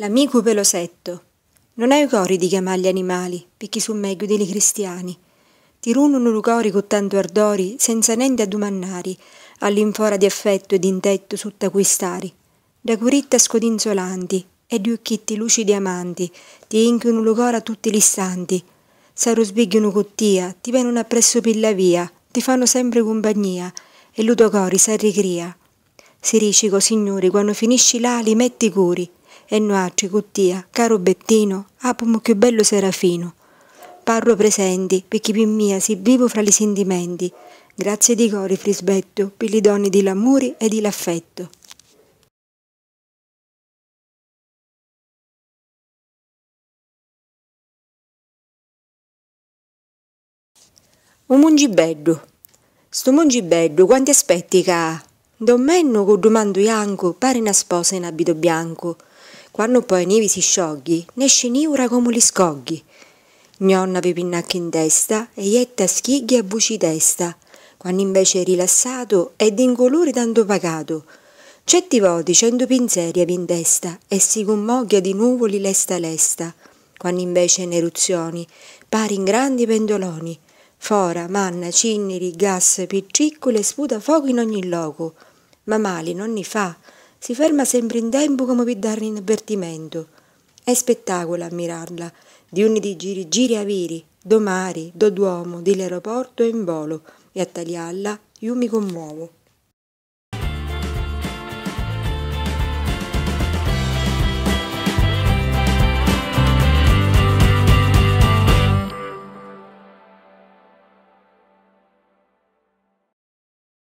L'amico pelosetto. Non hai cori di chiamare gli animali, picchi su meglio dei cristiani. Tirunono cori con tanto ardori, senza niente adumannari, all'infora di affetto e d'intetto sott'acquistari. Da curitta scodinzolanti, e di occhitti lucidi amanti, ti inchiono lucora tutti gli istanti. Saro sbigliono cottia, ti vengono appresso per la via, ti fanno sempre compagnia, e ludocori s'arricria. Si ricico, signori, quando finisci l'ali, metti metti curi e noaci cuttia, caro Bettino, apomo più bello serafino. Parlo presenti, perché più mia si vivo fra gli sentimenti, grazie di cori frisbetto, per le donne di l'amore e di l'affetto. Un mungibeddu. Sto mungibeddu quanti aspetti che ha? Menno, con domando Ianco, pare una sposa in abito bianco. Quando poi nevi si scioghi, ne sceniura come li scoghi. Gnonna vi pinnacchi in testa e ietta schighi a buci testa, quando invece è rilassato è d'incolore tanto pagato. Cetti voti cento pinzeri vi in testa e si commoglia di nuvoli lesta lesta, quando invece in eruzioni pari in grandi pendoloni. Fora, manna, cinniri, gas, piccicole sputa fuoco in ogni loco, ma mali non ne fa, si ferma sempre in tempo come per darne un avvertimento. È spettacolo ammirarla, di unni di giri, giri a viri, do mari, do duomo, dell'aeroporto e in volo, e a tagliarla io mi commuovo.